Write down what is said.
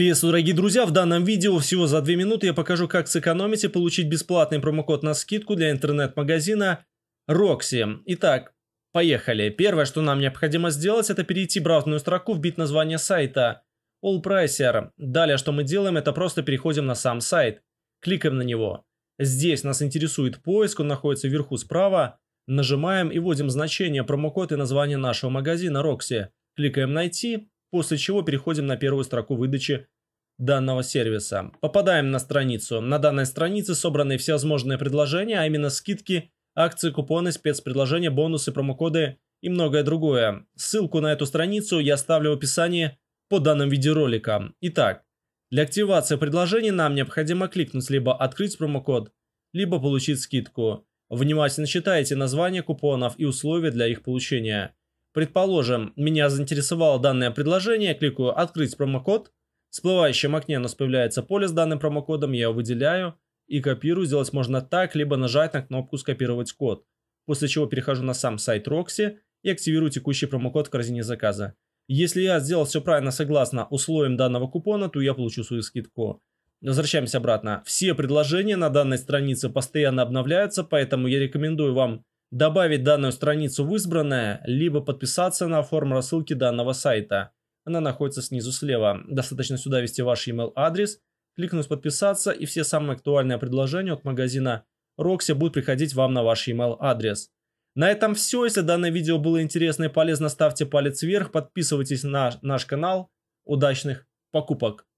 Приветствую, дорогие друзья! В данном видео всего за 2 минуты я покажу, как сэкономить и получить бесплатный промокод на скидку для интернет-магазина Roxy. Итак, поехали. Первое, что нам необходимо сделать, это перейти в браузерную строку, вбить название сайта All Pricer. Далее, что мы делаем, это просто переходим на сам сайт. Кликаем на него. Здесь нас интересует поиск, он находится вверху справа. Нажимаем и вводим значение, промокод и название нашего магазина Roxy. Кликаем «Найти», после чего переходим на первую строку выдачи данного сервиса. Попадаем на страницу. На данной странице собраны всевозможные предложения, а именно скидки, акции, купоны, спецпредложения, бонусы, промокоды и многое другое. Ссылку на эту страницу я оставлю в описании под данным видеороликом. Итак, для активации предложений нам необходимо кликнуть либо «Открыть промокод», либо «Получить скидку». Внимательно читайте название купонов и условия для их получения. Предположим, меня заинтересовало данное предложение, кликаю «Открыть промокод». В всплывающем окне у нас появляется поле с данным промокодом, я его выделяю и копирую. Сделать можно так, либо нажать на кнопку «Скопировать код». После чего перехожу на сам сайт Roxy и активирую текущий промокод в корзине заказа. Если я сделал все правильно согласно условиям данного купона, то я получу свою скидку. Возвращаемся обратно. Все предложения на данной странице постоянно обновляются, поэтому я рекомендую вам добавить данную страницу в избранное, либо подписаться на форму рассылки данного сайта. Она находится снизу слева. Достаточно сюда ввести ваш email адрес, кликнуть «Подписаться» и все самые актуальные предложения от магазина Roxy будут приходить вам на ваш email адрес. На этом все. Если данное видео было интересно и полезно, ставьте палец вверх, подписывайтесь на наш канал. Удачных покупок!